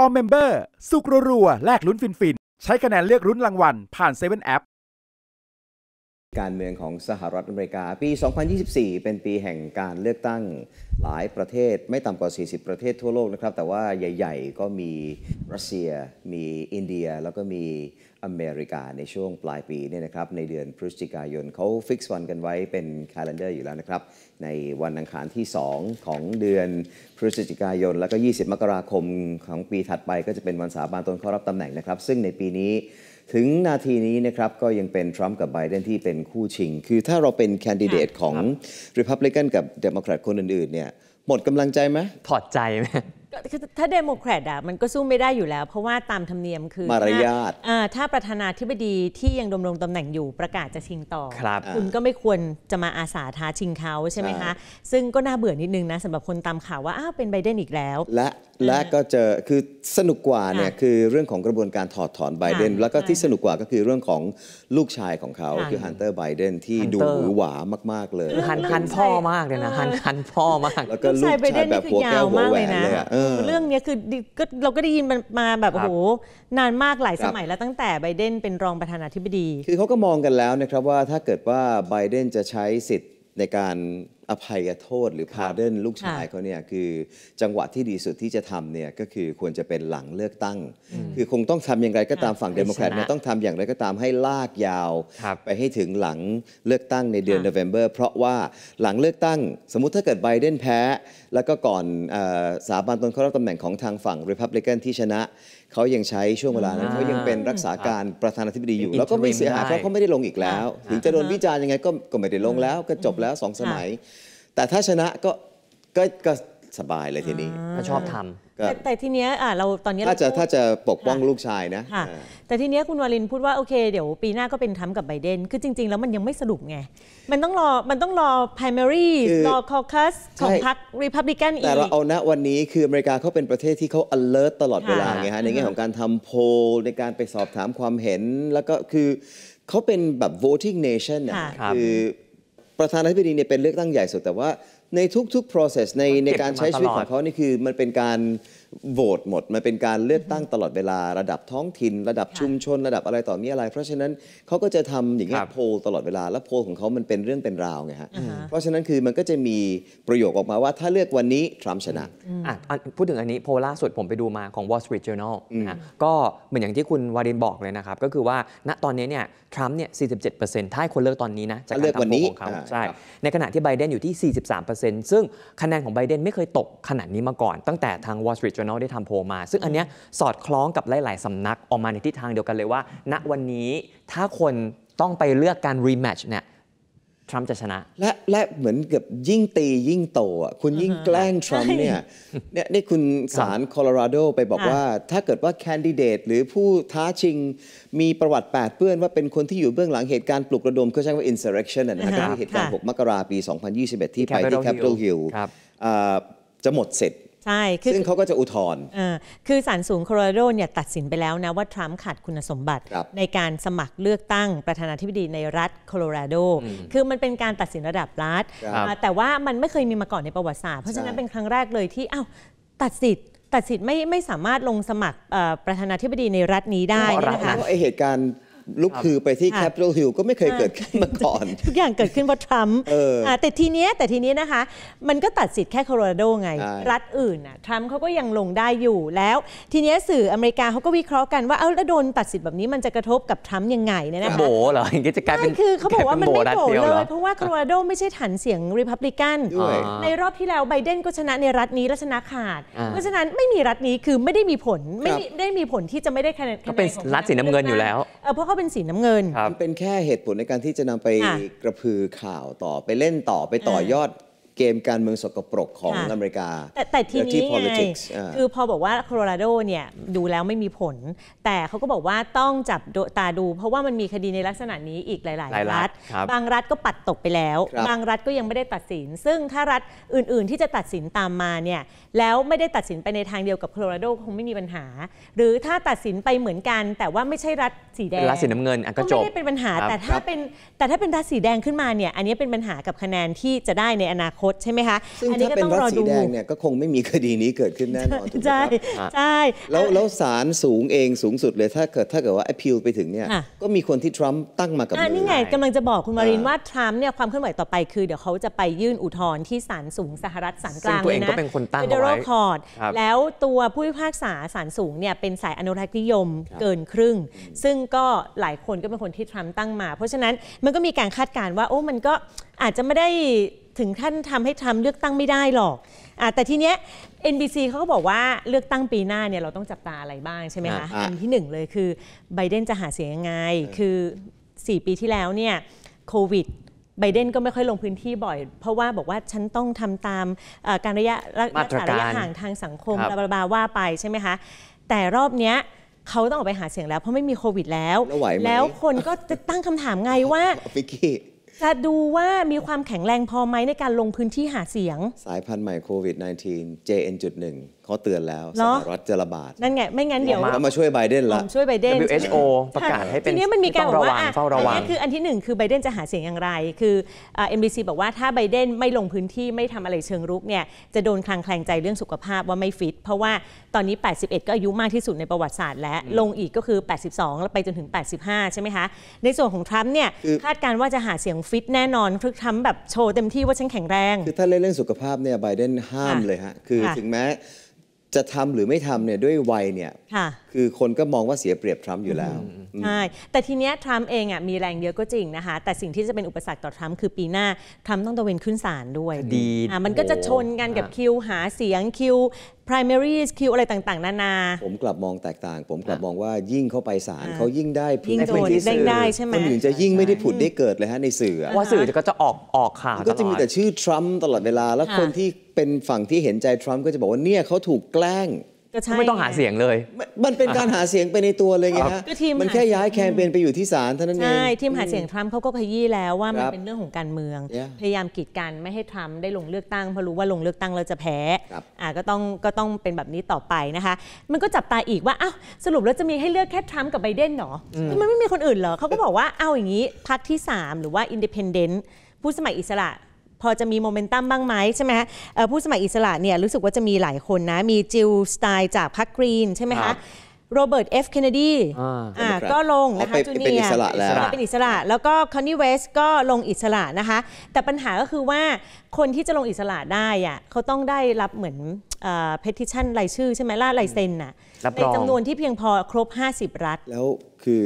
All Member สุกรัวๆแลกลุ้นฟินๆ ใช้คะแนนเลือกลุ้นรางวัล ผ่าน7 App การเมืองของสหรัฐอเมริกาปี 2024 เป็นปีแห่งการเลือกตั้งหลายประเทศ ไม่ต่ำกว่า 40 ประเทศทั่วโลกนะครับ แต่ว่าใหญ่ ๆ ก็มีรัสเซีย มีอินเดียแล้วก็มีอเมริกาในช่วงปลายปีเนี่ยนะครับ ในเดือนพฤศจิกายนเขาฟิกซ์วันกันไว้เป็นคาล endar อยู่แล้วนะครับ ในวันอังคารที่ 2 ของเดือนพฤศจิกายน แล้วก็ 20 มกราคมของปีถัดไปก็จะเป็นวันสาบานตนเข้ารับตำแหน่งนะครับ ซึ่งในปีนี้ถึงนาทีนี้นะครับ ก็ยังเป็นทรัมป์กับไบเดนที่เป็นคู่ชิง คือถ้าเราเป็นแคนดิเดตของริพับลิกันกับเดโมแครตคนอื่นๆเนี่ยหมดกำลังใจไหมถอดใจไหมถ้าเดโมแครตอ่ะมันก็สู้ไม่ได้อยู่แล้ว เพราะว่าตามธรรมเนียมคือ มารยาทถ้าประธานาธิบดีที่ยังดำรงตำแหน่งอยู่ประกาศจะชิงต่อครับ คุณก็ไม่ควรจะมาอาสาท้าชิงเขา ใช่ไหมคะ ซึ่งก็น่าเบื่อนิดนึงนะสำหรับคนตามข่าวว่าอ้าวเป็นไบเดนอีกแล้ว และและก็เจอคือสนุกกว่า เนี่ย คือเรื่องของกระบวนการถอดถอนไบเดน แล้วก็ที่สนุกกว่าก็คือเรื่องของลูกชายของเขาคือฮันเตอร์ไบเดนที่ดูหวือหวามากๆเลยฮันฮันพ่อมากเลยนะฮันคันพ่อมากแล้วก็ลูกชายแบบหัวแก้วหัวแหวนเลยเรื่องนี้คือก็เราก็ได้ยินมาแบบโอ้โหนานมากหลายสมัยแล้วตั้งแต่ไบเดนเป็นรองประธานาธิบดี คือเขาก็มองกันแล้วนะครับว่าถ้าเกิดว่าไบเดนจะใช้สิทธิ์ในการอภัยโทษหรือพาเดินลูกชายเขาเนี่ยคือจังหวะที่ดีสุดที่จะทำเนี่ยก็คือควรจะเป็นหลังเลือกตั้ง คือคงต้องทำอย่างไรก็ตามฝั่งเดโมแครตเนี่ยต้องทำอย่างไรก็ตามให้ลากยาว ไปให้ถึงหลังเลือกตั้งในเดือนเดือนเเพราะว่า หลังเลือกตั้ง สมมุติถ้าเกิดไบเดนแพ้ แล้วก็ก่อนสาบานตนเข้ารับตำแหน่งของทางฝั่งริพับลิกันที่ชนะ เขายังใช้ช่วงเวลานั้นเขายังเป็นรักษาการประธานาธิบดีอยู่ แล้วก็ไม่เสียหายเพราะเขาไม่ได้ลงอีกแล้วถึงจะโดนวิจารณ์ยังไงก็ไม่ได้ลงแล้ว ก็จบแล้วสองสมัยแต่ถ้าชนะก็ก็ก็สบายเลยทีนี้ถ้าชอบทำแต่แต่ทีเนี้ยเราตอนนี้ถ้าจะถ้าจะปกป้องลูกชายนะะแต่ทีเนี้ยคุณวารินพูดว่า โอเค เดี๋ยวปีหน้าก็เป็นทััมกับไบเดน คือจริงๆ แล้วมันยังไม่สรุปไงมันต้องรอมันต้องรอ primary อรอ caucus ของพรรค Republican อีแต่เราเอาณวันนี้คืออเมริกาเขาเป็นประเทศที่เขา alert ตลอดเวลาไงฮะในแง่ของการทำโพลในการไปสอบถามความเห็นแล้วก็คือเขาเป็นแบบ voting nation นะคือประธานาธิบดีเนี่ยเป็นเลือกตั้งใหญ่สุด แต่ว่าในทุกๆ process ในในการใช้ชีวิตของเขานี่คือมันเป็นการโหวตหมดมันเป็นการเลือกตั้งตลอดเวลาระดับท้องถิ่นระดับชุมชน ระดับอะไรต่อมีอะไร เพราะฉะนั้นเขาก็จะทำอย่างเงี้ยโพลตลอดเวลาและโพลของเขามันเป็นเรื่องเป็นราวไงฮะเพราะฉะนั้นคือมันก็จะมีประโยคออกมาว่าถ้าเลือกวันนี้ทรัมป์ชนะอ่ะพูดถึงอันนี้โพลล่าสุดผมไปดูมาของ Wall Street Journal นะก็เหมือนอย่างที่คุณวารินบอกเลยนะครับก็คือว่าณตอนนี้เนี่ยทรัมป์เนี่ย 47%ถ้าคนเลือกตอนนี้นะจากการทำโพลของเขาใช่ในขณะที่ไบเดนอยู่ที่ 43%ซึ่งคะแนนของไบเดน ไม่เคยตกขนาดนี้มาก่อนตั้งแต่ทาง Wall Street Journal ได้ทำโพลมา ซึ่งอันเนี้ยสอดคล้องกับหลาย ๆ สำนักออกมาในทิศทางเดียวกันเลยว่า ณวันนี้ถ้าคนต้องไปเลือกการ rematch เนี่ยทรัมป์จะชนะและและเหมือนกับยิ่งตียิ่งโตอ่ะคุณยิ่งแกล้งทรัมป์เนี่ยเนี่ยนี่คุณสารโคโลราโดไปบอกว่าถ้าเกิดว่าแคนดิเดตหรือผู้ท้าชิงมีประวัติแปดเปื้อนว่าเป็นคนที่อยู่เบื้องหลังเหตุการณ์ปลุกระดมเขาใช้ว่า insurrection นะครับเหตุการณ์ 6 มกราปี 2021 ที่ไปที่คปิตอลฮิลล์จะหมดเสร็จใช่ ซึ่งเขาก็จะอุทธรณ์คือศาลสูงโคโลราโดเนี่ยตัดสินไปแล้วนะว่าทรัมป์ขาดคุณสมบัติ ในการสมัครเลือกตั้งประธานาธิบดีในรัฐโคโลราโด คือมันเป็นการตัดสินระดับรัฐ แต่ว่ามันไม่เคยมีมาก่อนในประวัติศาสตร์ เพราะฉะนั้นเป็นครั้งแรกเลยที่ อ้าว ตัดสิทธิ์ตัดสิทธิ์ไม่ไม่สามารถลงสมัครประธานาธิบดีในรัฐนี้ได้นะคะเพราะไอเหตุการณ์ลุกคือไปที่แคปิตอลฮิลก็ไม่เคยเกิดขึ้นมาก่อน ทุกอย่างเกิดขึ้นเพราะทรัมป์แต่ทีเนี้ยแต่ทีนี้นะคะ มันก็ตัดสิทธิ์แค่โคโลราโดไง รัฐอื่นอ่ะทรัมป์เขาก็ยังลงได้อยู่แล้ว ทีเนี้ยสื่ออเมริกาเขาก็วิเคราะห์กัน ว่า เอาแล้วโดนตัดสิทธิ์แบบนี้มันจะกระทบกับทรัมป์ยังไงเนี่ยนะคะโบเหรอ อย่างนี้จะกลายเป็นคือเขาบอกว่ามันไม่โบเลยเพราะว่าโคโลราโดไม่ใช่ฐานเสียงรีพับลิกันในรอบที่แล้วไบเดนก็ชนะในรัฐนี้และชนะขาด เพราะฉะนั้นไม่มีรัฐนี้คือไม่ได้มีผลไม่ได้มีผลที่จะไม่ได้คะแนนก็เป็นรัฐสีน้ำเงินอยู่แล้วเพราะเขาเป็นสีน้ำเงินมันเป็นแค่เหตุผลในการที่จะนำไปกระพือข่าวต่อไปเล่นต่อไปต่อยอดเกมการเมืองสกปรกของอเมริกา แต่แต่ทีนี้ไงคือพอบอกว่าโคโลราโดเนี่ยดูแล้วไม่มีผล แต่เขาก็บอกว่าต้องจับ ตาดู เพราะว่ามันมีคดีในลักษณะนี้อีกหลาย ๆรัฐบางรัฐก็ปัดตกไปแล้ว บางรัฐก็ยังไม่ได้ตัดสิน ซึ่งถ้ารัฐอื่นๆ ที่จะตัดสินตามมาเนี่ยแล้วไม่ได้ตัดสินไปในทางเดียวกับโคโลราโดคงไม่มีปัญหา หรือถ้าตัดสินไปเหมือนกัน แต่ว่าไม่ใช่รัฐสีแดงรัฐสีน้ำเงินก็จบไม่ได้เป็นปัญหา แต่ถ้าเป็นแต่ถ้าเป็นรัฐสีแดงขึ้นมาเนี่ยอันนี้เป็นปัญหากับคะแนนที่จะได้ในอนาคตตใช่ไหมคะ ซึ่งถ้าเป็นรัฐสีแดงเนี่ยก็คงไม่มีคดีนี้เกิดขึ้นแน่นอนถูกไหมครับใช่ แล้วแล้วศาลสูงเองสูงสุดเลย ถ้าเกิดถ้าเกิดว่าอพิลไปถึงเนี่ย ก็มีคนที่ทรัมป์ตั้งมา กับมือนี่ไงกำลังจะบอกคุณมารินว่า ทรัมป์เนี่ยความเคลื่อนไหวต่อไปคือเดี๋ยวเขาจะไปยื่นอุทธรณ์ที่ศาลสูงสหรัฐศาลกลางเลยนะเป็นคนตั้งเอาไว้คอร์ดแล้วตัวผู้พิพากษาศาลสูงเนี่ยเป็นสายอนุรักษ์นิยมเกินครึ่ง ซึ่งก็หลายคนก็เป็นคนที่ทรัมป์ตั้งมา เพราะฉะนั้นมันก็มีการคาดการณ์ว่าโอ้มันก็อาจจะไม่ได้ถึงท่านทำให้ทำเลือกตั้งไม่ได้หรอกอแต่ทีเนี้ย NBC เขาก็บอกว่าเลือกตั้งปีหน้าเนี่ยเราต้องจับตาอะไรบ้างใช่ไหมคะ อันที่หนึ่งเลยคือไบเดนจะหาเสียงยังไง คือ 4 ปีที่แล้วเนี่ยโควิดไบเดนก็ไม่ค่อยลงพื้นที่บ่อย เพราะว่าบอกว่าฉันต้องทำตามการระยะรักษาระยะห่างทางสังคมบลาาว่าไปใช่ไหมคะ แต่รอบเนี้ยเขาต้องออกไปหาเสียงแล้วเพราะไม่มีโควิดแล้ว แล้วคนก็จะตั้งคำถามไงว่าจะดูว่ามีความแข็งแรงพอไหมในการลงพื้นที่หาเสียง สายพันธุ์ใหม่โควิด -19 JN.1 เขาเตือนแล้วสหรัฐจะระบาดนั่นไง ไม่งั้นเดี๋ยวมามาช่วยไบเดนละช่วยไบเดน WHO ประกาศให้เป็นทีนี้มันมีการบอกว่าเฝ้าระวังคืออันที่หนึ่งคือไบเดนจะหาเสียงอย่างไร คือ MBC บอกว่าถ้าไบเดนไม่ลงพื้นที่ไม่ทำอะไรเชิงรุกเนี่ยจะโดนคลางแคลงใจเรื่องสุขภาพว่าไม่ฟิตเพราะว่าตอนนี้ 81 ก็อายุมากที่สุดในประวัติศาสตร์ แล้วลงอีกก็คือ 82 แล้วไปจนถึง 85 ใช่ไหมคะในส่วนของทรัมป์เนี่ยคาดการว่าจะหาเสียงฟิตแน่นอนคือทำแบบโชว์เต็มที่ว่าฉันแข็งแรงคือถ้าเล่นเรื่องสุขภาพเนี่ยไบเดนห้ามเลยฮะคือถึงแม้จะทำหรือไม่ทำเนี่ยด้วยวัยเนี่ยคือคนก็มองว่าเสียเปรียบทรัมป์อยู่แล้ว ใช่ แต่ทีเนี้ยทรัมป์เองอ่ะมีแรงเยอะก็จริงนะคะแต่สิ่งที่จะเป็นอุปสรรคต่อทรัมป์คือปีหน้าทรัมป์ต้องตะเวนขึ้นศาลด้วยดีอ่ะมันก็จะชนกันกับคิวหาเสียงคิว primary วอะไรต่างๆ นานา ผมกลับมองแตกต่าง ผมกลับมองว่ายิ่งเข้าไปศาลเขายิ่งได้พิ่งโดนที่้สื่ได้ใช่ไหมคนอื่นจะยิ่งไม่ได้ผุดได้เกิดเลยฮะในสื่อว่าสื่อก็จะออกออกข่าวก็จะมีแต่ชื่อทรัมป์ตลอดเวลา แล้วคนที่เป็นฝั่งที่เห็นใจทรัมป์ก็จะบอกว่าเนี่ยเขาถูกแกล้งก็ใช่ไม่ต้องหาเสียงเลย มันเป็นการหาเสียงไปในตัวเลยไงฮะก็ทีมมันแค่ย้ายแคมเปญไปอยู่ที่ศาลเท่านั้นเอง ใช่ทีมหาเสียงทรัมป์เขาก็ขยี้แล้วว่ามันเป็นเรื่องของการเมือง พยายามกีดกันไม่ให้ทรัมป์ได้ลงเลือกตั้งเพราะรู้ว่าลงเลือกตั้งเราจะแพ้อ่าก็ต้องก็ต้องเป็นแบบนี้ต่อไปนะคะ มันก็จับตาอีกว่าอ้าวสรุปแล้วจะมีให้เลือกแค่ทรัมป์กับไบเดนหรอ มันไม่มีคนอื่นเหรอเขาก็บอกว่าเอาอย่างนี้พรรคที่ 3หรือว่าอินดิเพนเดนต์ผู้สมัครอิสระพอจะมีโมเมนตัมบ้างไหมใช่ไหมฮะผู้สมัครอิสระเนี่ยรู้สึกว่าจะมีหลายคนนะ มีจิลสไตล์จากพรรคกรีนใช่ไหมคะโรเบิร์ตเอฟเคนเนดีก็ลงนะคะจูเนียเป็นอิสระแล้วเป็นอิสระแล้วก็คอนนี่เวสก็ลงอิสระนะคะแต่ปัญหาก็คือว่าคนที่จะลงอิสระได้อะเขาต้องได้รับเหมือนเพทิชันรายชื่อใช่ไหมล่าลายเซ็นนะในจำนวนที่เพียงพอครบ 50 รัฐ แล้วคือ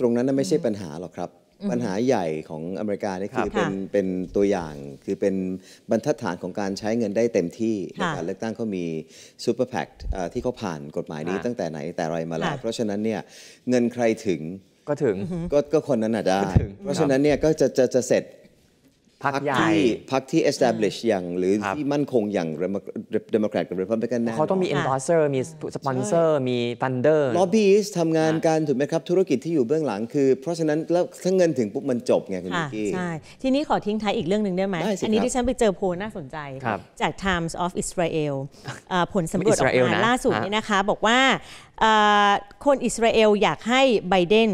ตรงนั้นไม่ใช่ปัญหาหรอกครับปัญหาใหญ่ของอเมริกานี่คือเป็นเป็นตัวอย่าง คือเป็นบรรทัดฐานของการใช้เงินได้เต็มที่ในการเลือกตั้งเขามีซูเปอร์แพคที่เขาผ่านกฎหมายนี้ตั้งแต่ไหนแต่ไรมาแล้วเพราะฉะนั้นเนี่ย เงินใครถึงก็ถึงก็คนนั้นน่ะได้ เพราะฉะนั้นเนี่ย ก็จะจะจะเสร็จพรรคที่พรรคที่ establish อย่าง หรือที่มั่นคงอย่าง Democrat กับ Republican เขาต้องมี endorser มีสปอนเซอร์มี funder lobbyist ทำงานการถูกไหมครับธุรกิจที่อยู่เบื้องหลัง คือเพราะฉะนั้น แล้วถ้าเงินถึงปุ๊บมันจบไงคุณพกี้ใช่ทีนี้ขอทิ้งท้ายอีกเรื่องหนึ่งได้ไหมอันนี้ที่ฉันไปเจอโพลน่าสนใจจาก Times of Israel ผลสำรวจออกมาล่าสุดนี่นะคะ บอกว่าคนอิสราเอลอยากให้ไบเดน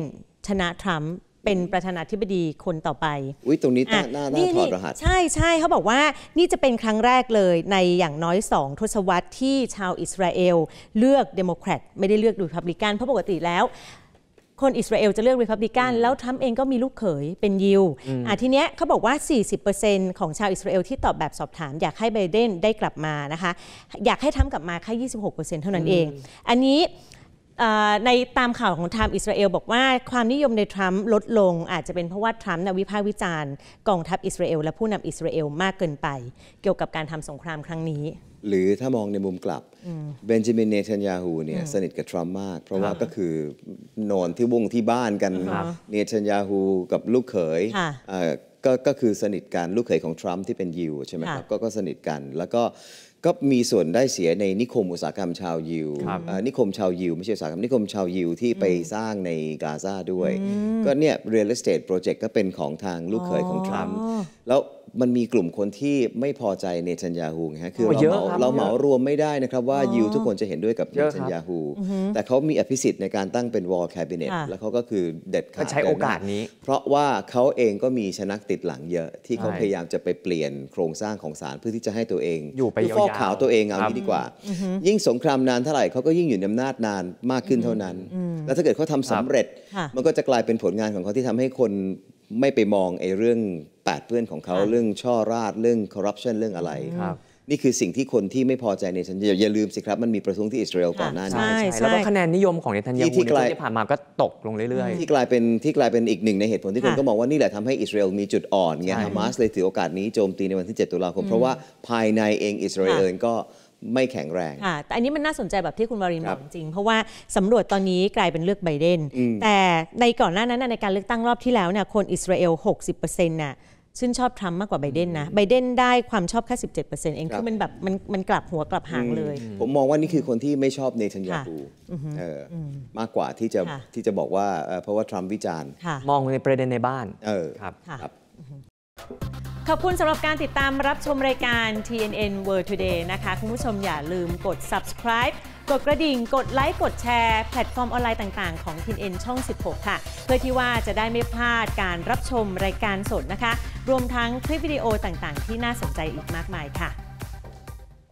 ชนะทรัมป์เป็นประธานาธิบดีคนต่อไป อุ้ยตรงนี้หน้าหน้าถอดรหัสใช่ใช่เขาบอกว่านี่จะเป็นครั้งแรกเลยในอย่างน้อยสองทศวรรษที่ชาวอิสราเอล เลือกเดโมแครตไม่ได้เลือกดูพับลิกันเพราะปกติแล้ว คนอิสราเอลจะเลือกริพับลิกันแล้วทั้มเองก็มีลูกเขยเป็นยิวอ่าทีเนี้ยเขาบอกว่า 40%ของชาวอิสราเอล ที่ตอบแบบสอบถาม อยากให้ไบเดนได้กลับมานะคะ อยากให้ทั้มกลับมาแค่ 26%เท่านั้นเอง อันนี้ในตามข่าวของทัมอิสราเอลบอกว่า ความนิยมในทรัมป์ลดลง อาจจะเป็นเพราะว่า ทรัมป์วิพากษ์วิจารณ์กองทัพอิสราเอลและผู้นำอิสราเอลมากเกินไป เกี่ยวกับการทำสงครามครั้งนี้ หรือถ้ามองในมุมกลับเบนจามินเนทันยาฮูเนี่ยสนิทกับทรัมป์มาก เพราะว่าก็คือนอนที่วงที่บ้านกันเนทันยาฮูกับลูกเขยก็ก็คือสนิทกันลูกเขยของทรัมป์ที่เป็นยิวใช่ไหมครับก็ก็สนิทกันแล้วก็ก็มีส่วนได้เสียในนิคมอุตสาหกรรมชาวยิว นิคมชาวยิวไม่ใช่อุตสาหกรรมนิคมชาวยิวที่ไปสร้างในกาซาด้วย ก็เนี่ยเรียลเอสเตทโปรเจกต์ก็เป็นของทางลูกเขยของทรัมป์แล้วมันมีกลุ่มคนที่ไม่พอใจเนทันยาฮูไงฮะคือเราเหมาเราเหมารวมไม่ได้นะครับว่ายิวทุกคนจะเห็นด้วยกับเนทันยาฮู แต่เขามีอภิสิทธิ์ในการตั้งเป็นวอลแคบิเนตแล้วเขาก็คือเด็ดขาดใช้โอกาสนี้ เพราะว่าเขาเองก็มีชนักติดหลังเยอะที่เขาพยายามจะไปเปลี่ยนโครงสร้างของศาลเพื่อที่จะให้ตัวเอง อยู่ไปาอๆขาวตัวเองเอางี้ดีกว่า ยิ่งสงครามนานเท่าไหร่เขาก็ยิ่งอยู่ในอำนาจนานมากขึ้นเท่านั้น แล้วถ้าเกิดเขาทำสำเร็จ มันก็จะกลายเป็นผลงานของเขาที่ทำให้คนไม่ไปมองไอ้เรื่องแปดเพื่อนของเขาเรื่องช่อราดเรื่องคอร์รัปชันเรื่องอะไรครับ นี่คือสิ่งที่คนที่ไม่พอใจเนทันยาอย่าลืมสิครับ มันมีประท้วงที่อิสราเอลก่อนหน้านี้ใช่แล้วก็คะแนนนิยมของเนทันยาที่ผ่านมาก็ตกลงเรื่อยๆ ที่กลายเป็นที่กลายเป็นอีกหนึ่งในเหตุผลที่คนก็มองว่านี่แหละทำให้อิสราเอลมีจุดอ่อนไงฮามาสเลยถือโอกาสนี้โจมตีในวันที่ 7 ตุลาคมเพราะว่าภายในเองอิสราเอลก็ไม่แข็งแรงค่ะแต่อันนี้มันน่าสนใจแบบที่คุณวารินบอกจริง เพราะว่าสำรวจตอนนี้กลายเป็นเลือกไบเดนแต่ในก่อนหน้านั้นในการเลือกตั้งรอบที่แล้วเนี่ยคนอิสราเอล60%น่ยชื่นชอบทรัมป์มากกว่าไบเดนนะไบเดนได้ความชอบแค่สิบเอง คือมันแบบมันมันกลับหัวกลับหางเลย ผมมองว่านี่คือคนที่ไม่ชอบเนทันยาฮูมากกว่าที่จะที่จะบอกว่าเพราะว่าทรัมป์วิจารณ์ มองในประเด็นในบ้านเออครับครับขอบคุณสำหรับการติดตามรับชมรายการ TNN World Today นะคะคุณผู้ชมอย่าลืมกด subscribe กดกระดิ่งกดไลค์กดแชร์แพลตฟอร์มออนไลน์ต่างๆของทินเอ็นช่อง 16 ค่ะ เพื่อที่ว่าจะได้ไม่พลาดการรับชมรายการสดนะคะ รวมทั้งคลิปวิดีโอต่างๆ ที่น่าสนใจอีกมากมายค่ะ